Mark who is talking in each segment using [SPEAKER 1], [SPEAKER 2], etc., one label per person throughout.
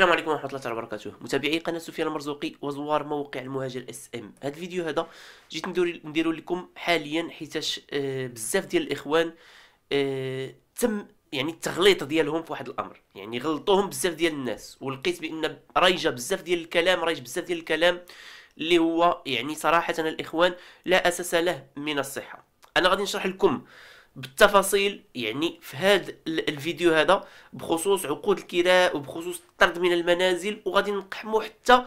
[SPEAKER 1] السلام عليكم ورحمه الله تعالى وبركاته متابعي قناه سفيان المرزوقي وزوار موقع المهاجر اس ام هذا الفيديو هذا جيت ندير لكم حاليا حيتاش آه بزاف ديال الاخوان آه تم يعني التغليط ديالهم في واحد الامر يعني غلطوهم بزاف ديال الناس ولقيت بان رايجه بزاف ديال الكلام رايج بزاف ديال الكلام اللي هو يعني صراحه الاخوان لا اساس له من الصحه انا غادي نشرح لكم بالتفاصيل يعني في هذا الفيديو هذا بخصوص عقود الكراء وبخصوص الطرد من المنازل وغادي نقحموا حتى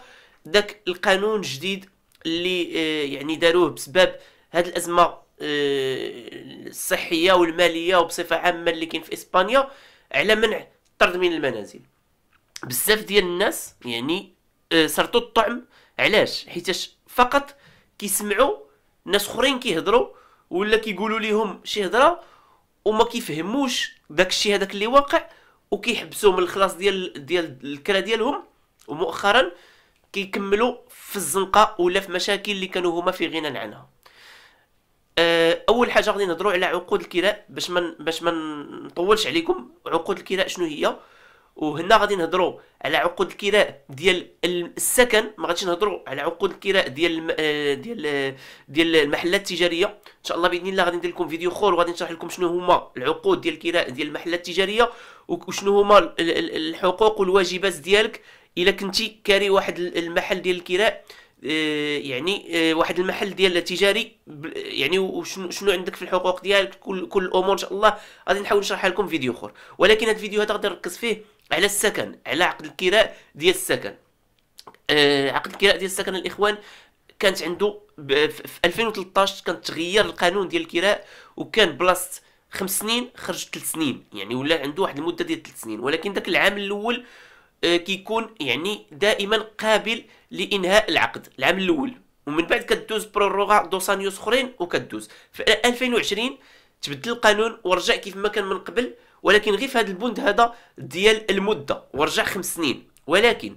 [SPEAKER 1] ذاك القانون الجديد اللي آه، يعني داروه بسبب هذه الازمه آه، الصحيه والماليه وبصفه عامه اللي كاين في اسبانيا على منع الطرد من المنازل بزاف ديال الناس يعني آه، سرطوا الطعم علاش حيتاش فقط كيسمعوا ناس اخرين كيهضروا ولا كيقولوا ليهم شي هضره وما كيفهموش داك الشيء هذاك اللي واقع وكيحبسوا من الخلاص ديال ديال الكرا ديالهم ومؤخرا كيكملوا في الزنقه ولا في مشاكل اللي كانوا هما في غنى عنها آه، اول حاجه غادي نهضروا على عقود الكراء باش من باش ما نطولش عليكم عقود الكراء شنو هي وهنا غادي نهضروا على عقود الكراء ديال السكن ما غاديش نهضروا على عقود الكراء ديال آه، ديال آه، ديال المحلات التجاريه ان شاء الله باذن الله غادي ندير لكم فيديو اخر وغادي نشرح لكم شنو هما العقود ديال الكراء ديال المحلات التجاريه وشنو هما الحقوق والواجبات ديالك الا كنتي كاري واحد المحل ديال الكراء آه، يعني واحد المحل ديال تجاري يعني وشنو شنو عندك في الحقوق ديالك كل كل الامور ان شاء الله غادي نحاول نشرحها لكم فيديو اخر ولكن هذا الفيديو هذا غادي نركز فيه على السكن على عقد الكراء ديال السكن آه عقد الكراء ديال السكن الاخوان كانت عنده في 2013 كان تغير القانون ديال الكراء وكان بلاصه خمس سنين خرج ثلاث سنين يعني ولا عنده واحد المده ديال ثلاث سنين ولكن ذاك العام الاول آه كيكون يعني دائما قابل لانهاء العقد العام الاول ومن بعد كدوز بروروغا دوسانيوس اخرين وكدوز في 2020 تبدل القانون ورجع كيف ما كان من قبل ولكن غير في هذا البند هذا ديال المده ورجع خمس سنين ولكن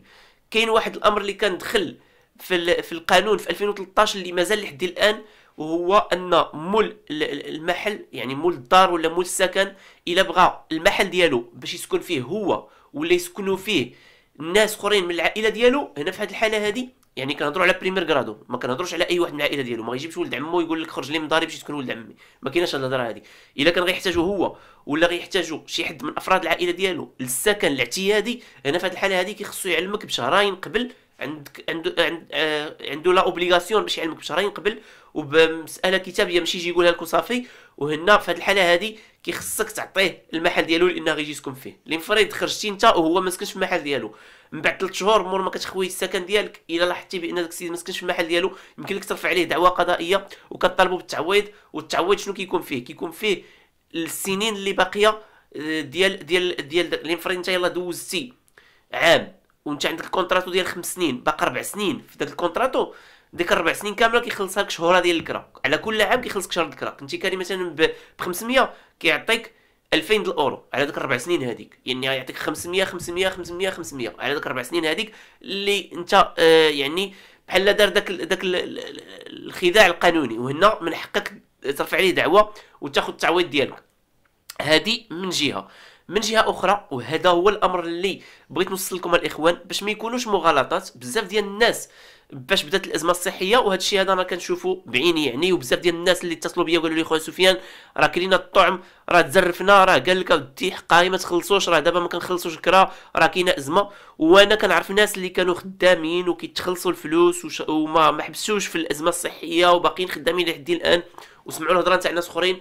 [SPEAKER 1] كاين واحد الامر اللي كان دخل في في القانون في 2013 اللي مازال لحد الان وهو ان مول المحل يعني مول الدار ولا مول السكن الا بغى المحل ديالو باش يسكن فيه هو ولا يسكنوا فيه الناس اخرين من العائله ديالو هنا في هذه الحاله هذه يعني كنهضروا على بريمير كرادو ما كنهضروش على اي واحد من العائله ديالو ما غيجيبش ولد عمو يقول لك خرج لي من داري باش تكون ولد عمي ما كايناش هاد الهضره هادي الا كان غيحتاجو هو ولا غيحتاجو شي حد من افراد العائله ديالو للسكن الاعتيادي هنا في هاد الحاله هادي كيخصو يعلمك بشهرين قبل عندك عنده آه، عنده لا اوبليغاسيون باش يعلمك بشهرين قبل وبمساله كتابيه ماشي يجي يقولها لك وصافي وهنا في هذه الحاله هذه كيخصك تعطيه المحل ديالو لان غيجي يسكن فيه اللي فريد خرجتي انت وهو ما سكنش في المحل ديالو من بعد 3 شهور مور ما كتخوي السكن ديالك الا لاحظتي بان داك السيد ما سكنش في المحل ديالو يمكن لك ترفع عليه دعوه قضائيه وكطالبوا بالتعويض والتعويض شنو كيكون فيه كيكون فيه السنين اللي باقيه آه، ديال ديال ديال, ديال, فريد انت يلا دوزتي عام وانت عندك الكونتراتو ديال خمس سنين باقي ربع سنين في داك الكونتراتو ديك الربع سنين كامله كيخلصها لك شهوره ديال الكرا على كل عام كيخلصك شهر الكرا انت كاري مثلا ب 500 كيعطيك 2000 د الاورو على داك الربع سنين هذيك يعني يعطيك 500 500 500 500 على داك الربع سنين هذيك اللي انت آه يعني بحال دار داك داك الخداع القانوني وهنا من حقك ترفع عليه دعوه وتاخذ التعويض ديالك هذه من جهه من جهه اخرى وهذا هو الامر اللي بغيت نوصل لكم الاخوان باش ما يكونوش مغالطات بزاف ديال الناس باش بدات الازمه الصحيه وهذا الشيء هذا انا كنشوفو بعيني يعني وبزاف ديال الناس اللي اتصلوا بيا وقالوا لي خويا سفيان راه كلينا الطعم راه تزرفنا راه قال لك ودي حقاي ما تخلصوش راه دابا ما كنخلصوش كرا راه كاينه ازمه وانا كنعرف ناس اللي كانوا خدامين وكيتخلصوا الفلوس وش... وما ما حبسوش في الازمه الصحيه وباقيين خدامين لحد الان وسمعوا الهضره تاع ناس اخرين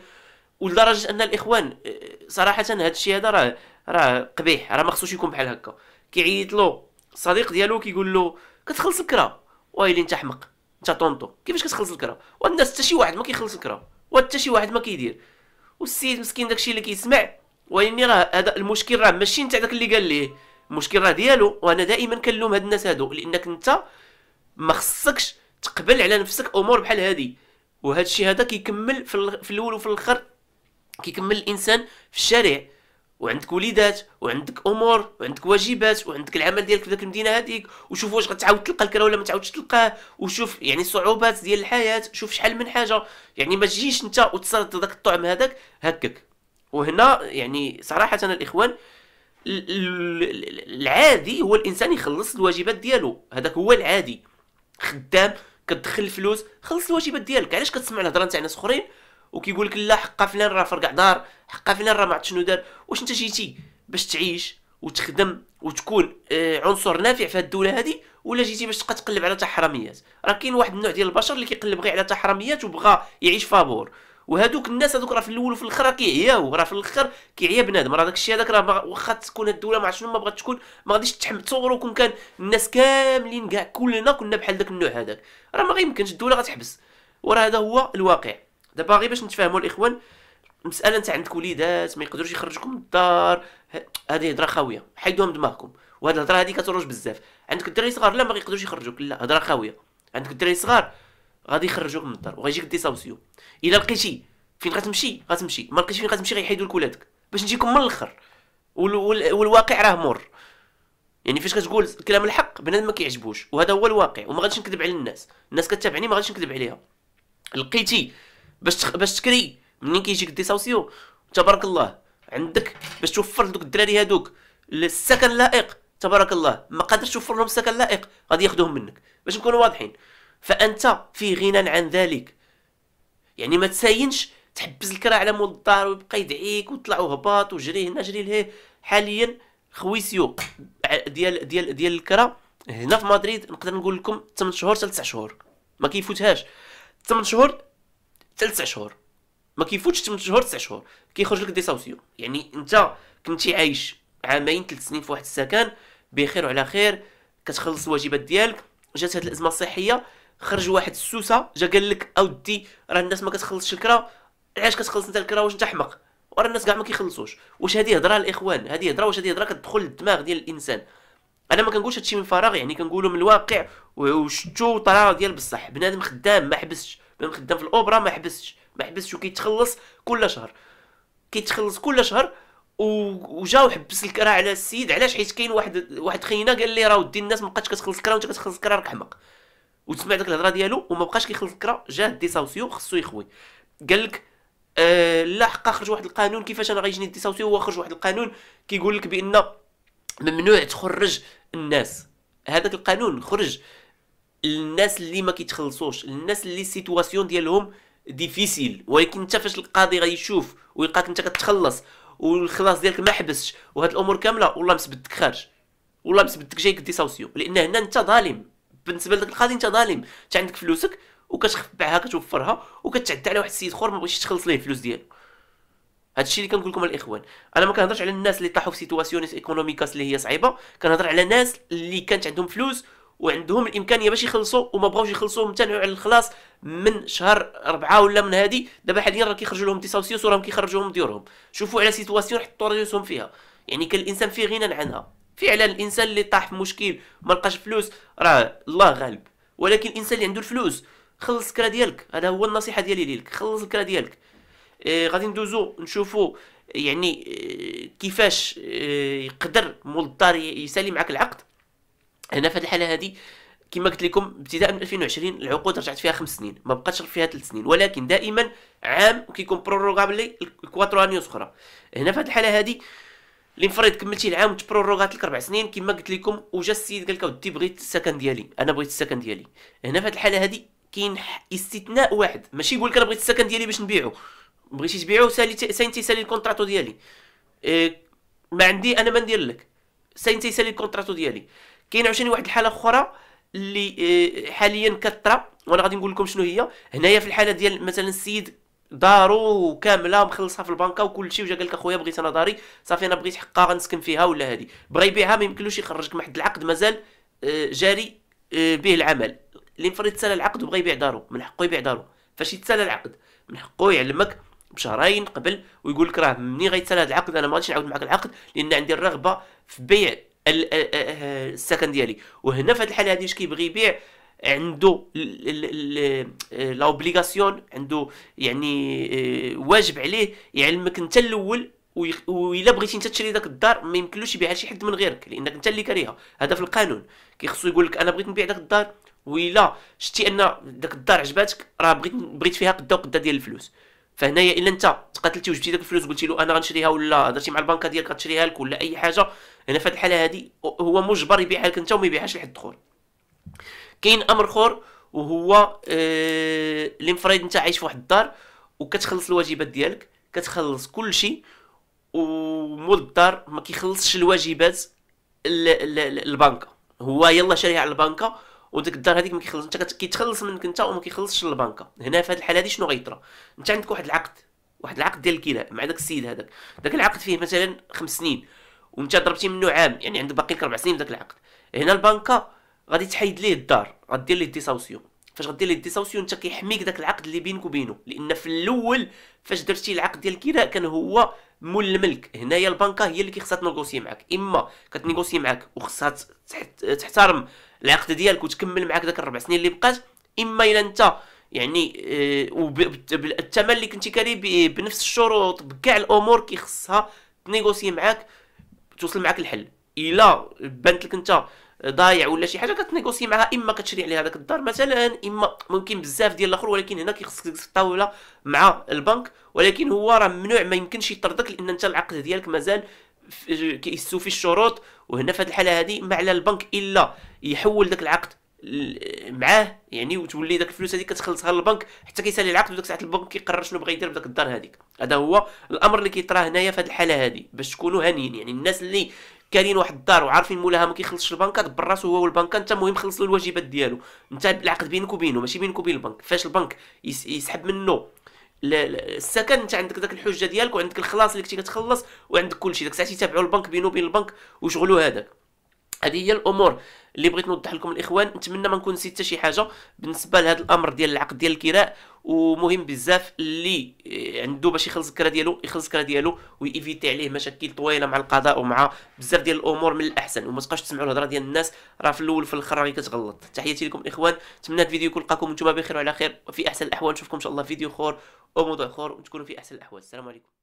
[SPEAKER 1] ولدرجه ان الاخوان آه، صراحه هذا الشيء هذا راه راه قبيح راه ما خصوش يكون بحال هكا كيعيط له الصديق ديالو كيقول له كتخلص الكرا ويلي انت حمق انت طونطو كيفاش كتخلص الكرا والناس حتى شي واحد ما كيخلص الكرا وحتى شي واحد ما كيدير والسيد مسكين داكشي اللي كيسمع ويلي راه هذا المشكل راه ماشي نتاع داك اللي قال ليه المشكل راه ديالو وانا دائما كنلوم هاد الناس هادو لانك انت ما خصكش تقبل على نفسك امور بحال هادي وهذا الشيء هذا كيكمل في, في الاول وفي الاخر كيكمل الانسان في الشارع وعندك وليدات وعندك امور وعندك واجبات وعندك العمل ديالك في ذاك المدينه هذيك وشوف واش غتعاود تلقى الكره ولا ما تعاودش تلقاه وشوف يعني الصعوبات ديال الحياه شوف شحال من حاجه يعني ما تجيش انت وتصرد ذاك الطعم هذاك هكاك وهنا يعني صراحه الاخوان العادي هو الانسان يخلص الواجبات ديالو هذاك هو العادي خدام كتدخل الفلوس خلص الواجبات ديالك علاش كتسمع الهضره نتاع ناس اخرين وكيقول لك لا حقا فلان راه فرقع دار حقا فلان راه ما عرفت شنو دار واش انت جيتي باش تعيش وتخدم وتكون آه، عنصر نافع في هذه الدوله هذه ولا جيتي باش تبقى تقلب على تحرميات راه كاين واحد النوع ديال البشر اللي كيقلب غير على تحرميات وبغى يعيش فابور وهذوك الناس هذوك راه في الاول وفي الاخر راه كيعياو راه في الاخر كيعيا بنادم راه داك الشيء هذاك راه واخا تكون الدوله ما شنو ما بغات تكون ما غاديش تحمل تصوروا كون كان الناس كاملين كاع كلنا كنا بحال داك النوع هذاك راه ما غيمكنش الدوله غتحبس وراه هذا هو الواقع دابا غير باش نتفاهموا الاخوان مساله انت عندك وليدات ما يقدروش يخرجكم من الدار هذه هضره خاويه حيدوها من دماغكم وهاد الهضره هذه كتروج بزاف عندك الدراري صغار لا ما يقدروش يخرجوك لا هضره خاويه عندك الدراري صغار غادي يخرجوك من الدار وغيجيك ديساوسيو الا لقيتي فين غتمشي غتمشي ما لقيتش فين غتمشي غيحيدوا لك ولادك باش نجيكم من الاخر وال... وال... والواقع راه مر يعني فاش كتقول كلام الحق بنادم ما كيعجبوش وهذا هو الواقع وما غاديش نكذب على الناس الناس كتابعني ما غاديش نكذب عليها لقيتي باش تخ... باش تكري منين كيجيك دي سوسيو تبارك الله عندك باش توفر لدوك الدراري هادوك السكن اللائق تبارك الله ما قادرش توفر لهم السكن اللائق غادي ياخذوهم منك باش نكونوا واضحين فانت في غنى عن ذلك يعني ما تساينش تحبس الكرا على مول الدار ويبقى يدعيك وطلع وهبط وجري هنا جري لهيه حاليا خويسيو ديال ديال ديال الكرا هنا في مدريد نقدر نقول لكم 8 شهور حتى 9 شهور ما كيفوتهاش 8 شهور حتى لتسع شهور ما كيفوتش 8 شهور 9 شهور كيخرج لك ديساوسيو يعني انت كنتي عايش عامين ثلاث سنين في واحد السكن بخير وعلى خير كتخلص الواجبات ديالك جات هاد الازمه الصحيه خرج واحد السوسه جا قال لك اودي راه الناس ما كتخلصش الكرا علاش كتخلص انت الكرا واش انت حمق وراه الناس كاع ما كيخلصوش واش هذه هضره الاخوان هذه هضره واش هذه هضره كتدخل للدماغ ديال الانسان انا ما كنقولش هادشي من فراغ يعني كنقولو من الواقع وشتو طرا ديال بصح بنادم خدام ما حبسش بان خدام في الاوبرا ما حبسش ما حبسش وكيتخلص كل شهر كيتخلص كل شهر وجا وحبس الكرا على السيد علاش حيت كاين واحد واحد خينا قال لي راه ودي الناس ما بقاتش كتخلص الكرا وانت كتخلص الكرا راك حمق وتسمع ديك الهضره ديالو وما بقاش كيخلص الكرا جا دي ساوسيو خصو يخوي قال لك آه لا حقا خرج واحد القانون كيفاش انا غيجيني دي ساوسيو هو خرج واحد القانون كيقول لك بان ممنوع تخرج الناس هذاك القانون خرج الناس اللي ما كيتخلصوش الناس اللي السيتواسيون ديالهم ديفيسيل ولكن انت فاش القاضي غيشوف ويلقاك انت كتخلص والخلاص ديالك ما حبسش وهاد الامور كامله والله مسبدك خارج والله مسبدك جايك ديساوسيون لان هنا انت ظالم بالنسبه لك القاضي انت ظالم انت عندك فلوسك وكتخبعها كتوفرها وكتعدى على واحد السيد اخر ما بغيتش تخلص ليه الفلوس ديالو هادشي اللي كنقول لكم الاخوان انا ما كنهضرش على الناس اللي طاحوا في سيتواسيون ايكونوميكاس اللي هي صعيبه كنهضر على ناس اللي كانت عندهم فلوس وعندهم الامكانيه باش يخلصوا وما بغاوش يخلصوا امتنعوا على الخلاص من شهر أربعة ولا من هذه دابا حاليا راه كيخرجوا لهم ديساوسيوس وراهم كيخرجوا لهم ديورهم شوفوا على سيتواسيون حطوا راسهم فيها يعني كان الانسان في غنى عنها فعلا الانسان اللي طاح في مشكل ما لقاش فلوس راه الله غالب ولكن الانسان اللي عنده الفلوس خلص الكرا ديالك هذا هو النصيحه ديالي ليك خلص الكرا ديالك إيه غادي ندوزو نشوفو يعني إيه كيفاش إيه يقدر مول الدار يسالي معك العقد هنا في الحاله هذه كما قلت لكم ابتداء من 2020 العقود رجعت فيها خمس سنين ما بقاتش فيها ثلاث سنين ولكن دائما عام وكيكون بروروغابلي الكواترو انيوس اخرى هنا في هذه الحاله هذه اللي كملتي العام وتبروروغات لك ربع سنين كما قلت لكم وجا السيد قال لك ودي بغيت السكن ديالي انا بغيت السكن ديالي هنا في هذه الحاله هذه كاين استثناء واحد ماشي يقول لك انا بغيت السكن ديالي باش نبيعو بغيتي تبيعو سالي ساين تيسالي الكونتراتو ديالي إيه ما عندي انا ما ندير لك ساين تيسالي الكونتراتو ديالي كاين عاوتاني واحد الحاله اخرى اللي آه، حاليا كثره وانا غادي نقول لكم شنو هي هنايا في الحاله ديال مثلا السيد دارو كامله مخلصها في البنكه وكل شيء وجا قال لك اخويا بغيت انا داري صافي انا بغيت حقها غنسكن فيها ولا هذه بغى يبيعها ما يمكنلوش يخرجك من واحد العقد مازال آه، جاري آه، به العمل اللي مفرض يتسالى العقد وبغى يبيع دارو من حقه يبيع دارو فاش يتسالى العقد من حقه يعلمك بشهرين قبل ويقول لك راه مني غيتسالى هذا العقد انا ما غاديش نعاود معك العقد لان عندي الرغبه في بيع السكن ديالي وهنا في هذه الحاله هذه اش كيبغي يبيع عنده لوبليغاسيون عنده يعني آه، واجب عليه يعلمك انت الاول وإلا بغيتي انت تشري داك الدار ما يمكنلوش يبيعها شي حد من غيرك لانك انت اللي كاريها هذا في القانون كيخصو يقول لك انا بغيت نبيع داك الدار وإلا شتي ان داك الدار عجباتك راه بغيت بغيت فيها قدا وقدا ديال الفلوس فهنايا الا انت تقاتلتي وجبتي داك الفلوس قلتي له انا غنشريها ولا هضرتي مع البنكه ديالك غتشريها لك ولا اي حاجه هنا في الحاله هذه هو مجبر يبيعها لك انت وما يبيعهاش لحد اخر كاين امر اخر وهو آه الانفراد انت عايش في واحد الدار وكتخلص الواجبات ديالك كتخلص كل شيء ومول الدار ما كيخلصش الواجبات البنكه هو يلا شاريها على البنكه وديك الدار هذيك ما كيخلص انت كيتخلص منك انت وما كيخلصش البنكة هنا في هذه الحاله هذه شنو غيطرى انت عندك واحد العقد واحد العقد ديال الكلاء مع داك السيد هذاك داك العقد فيه مثلا خمس سنين وانت ضربتي منه عام يعني عندك باقي لك ربع سنين داك العقد هنا البنكه غادي تحيد ليه الدار غدير ليه ديساوسيون فاش غدير ليه ديساوسيون انت كيحميك داك العقد اللي بينك وبينه لان في الاول فاش درتي العقد ديال الكراء كان هو مول الملك هنايا البنكه هي اللي كيخصها تنيغوسي معاك اما كتنيغوسي معاك وخصها تحترم العقد ديالك وتكمل معاك داك الربع سنين اللي بقات اما الا انت يعني اه اللي كنتي كاري بنفس الشروط بكاع الامور كيخصها تنيغوسي معاك توصل معك الحل الا بانت لك انت ضايع ولا شي حاجه كتنيغوسي معها اما كتشري عليها داك الدار مثلا اما ممكن بزاف ديال الاخر ولكن هنا كيخصك الطاوله مع البنك ولكن هو راه ممنوع ما يمكنش يطردك لان انت العقد ديالك مازال في الشروط وهنا في هذه الحاله هذه ما على البنك الا يحول داك العقد معاه يعني وتولي داك الفلوس هذيك كتخلصها للبنك حتى كيسالي العقد وداك ساعه البنك كيقرر شنو بغا يدير بداك الدار هذيك هذا هو الامر اللي كيطرا هنايا في هذه الحاله هذه باش تكونوا هانيين يعني الناس اللي كارين واحد الدار وعارفين مولاها ما كيخلصش البنك دبر راسو هو والبنك انت المهم خلص له الواجبات ديالو انت العقد بينك وبينه ماشي بينك وبين البنك فاش البنك يسحب منه السكن انت عندك داك الحجه ديالك وعندك الخلاص اللي كنتي كتخلص وعندك كلشي داك الساعه تيتابعوا البنك بينه وبين البنك وشغلو هذاك هذه هي الامور اللي بغيت نوضح لكم الاخوان نتمنى ما نكون نسيت حتى شي حاجه بالنسبه لهذا الامر ديال العقد ديال الكراء ومهم بزاف اللي آه، عنده باش يخلص الكراء ديالو يخلص الكراء ديالو ويفيتي عليه مشاكل طويله مع القضاء ومع بزاف ديال الامور من الاحسن وما تبقاش تسمعوا الهضره ديال الناس راه في الاول في الاخر راهي كتغلط تحياتي لكم الاخوان نتمنى الفيديو يكون لقاكم نتوما بخير وعلى خير وفي احسن الاحوال نشوفكم ان شاء الله في فيديو اخر او موضوع اخر وتكونوا في احسن الاحوال السلام عليكم